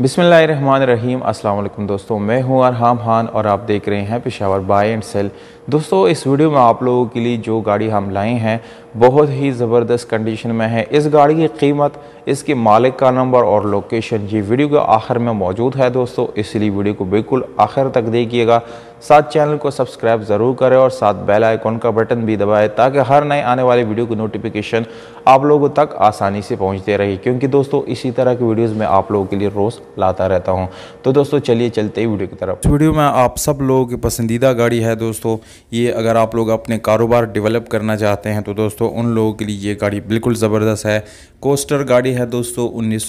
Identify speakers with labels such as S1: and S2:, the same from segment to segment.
S1: बिसमीम अल्लाम दोस्तों मैं हूं अरहाम खान और आप देख रहे हैं पेशावर बाय एंड सेल दोस्तों इस वीडियो में आप लोगों के लिए जो गाड़ी हम लाए हैं बहुत ही ज़बरदस्त कंडीशन में है इस गाड़ी की कीमत इसके मालिक का नंबर और लोकेशन ये वीडियो के आखिर में मौजूद है दोस्तों इसलिए वीडियो को बिल्कुल आखिर तक देखिएगा साथ चैनल को सब्सक्राइब ज़रूर करें और साथ बेल आइकॉन का बटन भी दबाएं ताकि हर नए आने वाले वीडियो की नोटिफिकेशन आप लोगों तक आसानी से पहुंचते रहे क्योंकि दोस्तों इसी तरह की वीडियोस मैं आप लोगों के लिए रोज़ लाता रहता हूं तो दोस्तों चलिए चलते ही वीडियो की तरफ इस वीडियो में आप सब लोगों की पसंदीदा गाड़ी है दोस्तों ये अगर आप लोग अपने कारोबार डेवलप करना चाहते हैं तो दोस्तों उन लोगों के लिए ये गाड़ी बिल्कुल ज़बरदस्त है कोस्टर गाड़ी है दोस्तों उन्नीस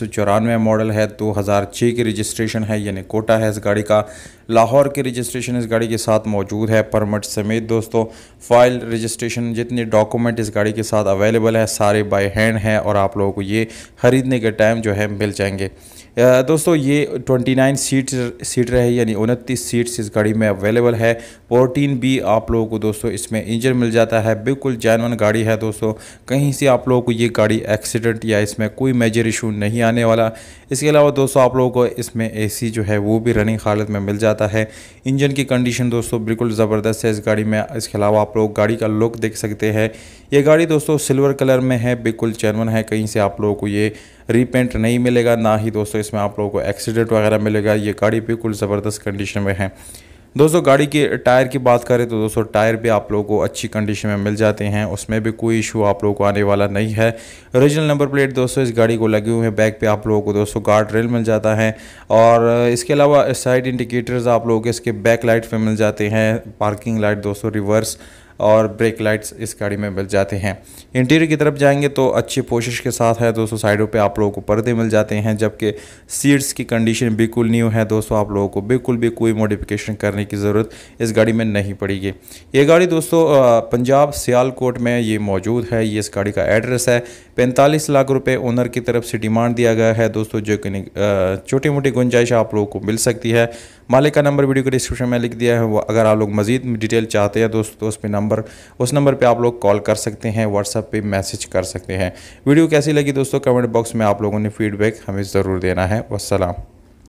S1: मॉडल है दो की रजिस्ट्रेशन है यानी कोटा है इस गाड़ी का लाहौर के रजिस्ट्रेशन इस गाड़ी के साथ मौजूद है परमट समेत दोस्तों फाइल रजिस्ट्रेशन जितने डॉक्यूमेंट इस गाड़ी के साथ अवेलेबल है सारे बाय हैंड हैं और आप लोगों को ये ख़रीदने के टाइम जो है मिल जाएंगे दोस्तों ये 29 सीट सीट रहे यानी उनतीस सीट्स इस गाड़ी में अवेलेबल है फोर्टीन बी आप लोगों को दोस्तों इसमें इंजन मिल जाता है बिल्कुल जैनवन गाड़ी है दोस्तों कहीं से आप लोगों को ये गाड़ी एक्सीडेंट या इसमें कोई मेजर इशू नहीं आने वाला इसके अलावा दोस्तों आप लोगों को इसमें ए जो है वो भी रनिंग हालत में मिल जाता जाता है इंजन की कंडीशन दोस्तों बिल्कुल ज़बरदस्त है इस गाड़ी में इसके अलावा आप लोग गाड़ी का लुक देख सकते हैं ये गाड़ी दोस्तों सिल्वर कलर में है बिल्कुल चैनवन है कहीं से आप लोगों को ये रीपेंट नहीं मिलेगा ना ही दोस्तों इसमें आप लोगों को एक्सीडेंट वगैरह मिलेगा ये गाड़ी बिल्कुल ज़बरदस्त कंडीशन में है दोस्तों गाड़ी के टायर की बात करें तो दोस्तों टायर भी आप लोगों को अच्छी कंडीशन में मिल जाते हैं उसमें भी कोई इशू आप लोगों को आने वाला नहीं है ओरिजिनल नंबर प्लेट दोस्तों इस गाड़ी को लगे हुए हैं बैक पे आप लोगों को दोस्तों गार्ड रेल मिल जाता है और इसके अलावा साइड इंडिकेटर्स आप लोगों के इसके बैक लाइट पर मिल जाते हैं पार्किंग लाइट दोस्तों रिवर्स और ब्रेक लाइट्स इस गाड़ी में मिल जाते हैं इंटीरियर की तरफ जाएंगे तो अच्छी पोशिश के साथ है दोस्तों साइडों पे आप लोगों को पर्दे मिल जाते हैं जबकि सीट्स की कंडीशन बिल्कुल न्यू है दोस्तों आप लोगों को बिल्कुल भी कोई मॉडिफिकेशन करने की ज़रूरत इस गाड़ी में नहीं पड़ेगी ये गाड़ी दोस्तों पंजाब सियालकोट में ये मौजूद है ये इस गाड़ी का एड्रेस है पैंतालीस लाख रुपये ओनर की तरफ से डिमांड दिया गया है दोस्तों जो कि छोटी मोटी गुंजाइश आप लोगों को मिल सकती है मालिक का नंबर वीडियो के डिस्क्रिप्शन में लिख दिया है वो अगर आप लोग मजीद डिटेल चाहते हैं दोस्तों तो उस पर नंबर नंबर उस नंबर पर आप लोग कॉल कर सकते हैं व्हाट्सएप पर मैसेज कर सकते हैं वीडियो कैसी लगी दोस्तों कमेंट बॉक्स में आप लोगों ने फीडबैक हमें ज़रूर देना है वसलम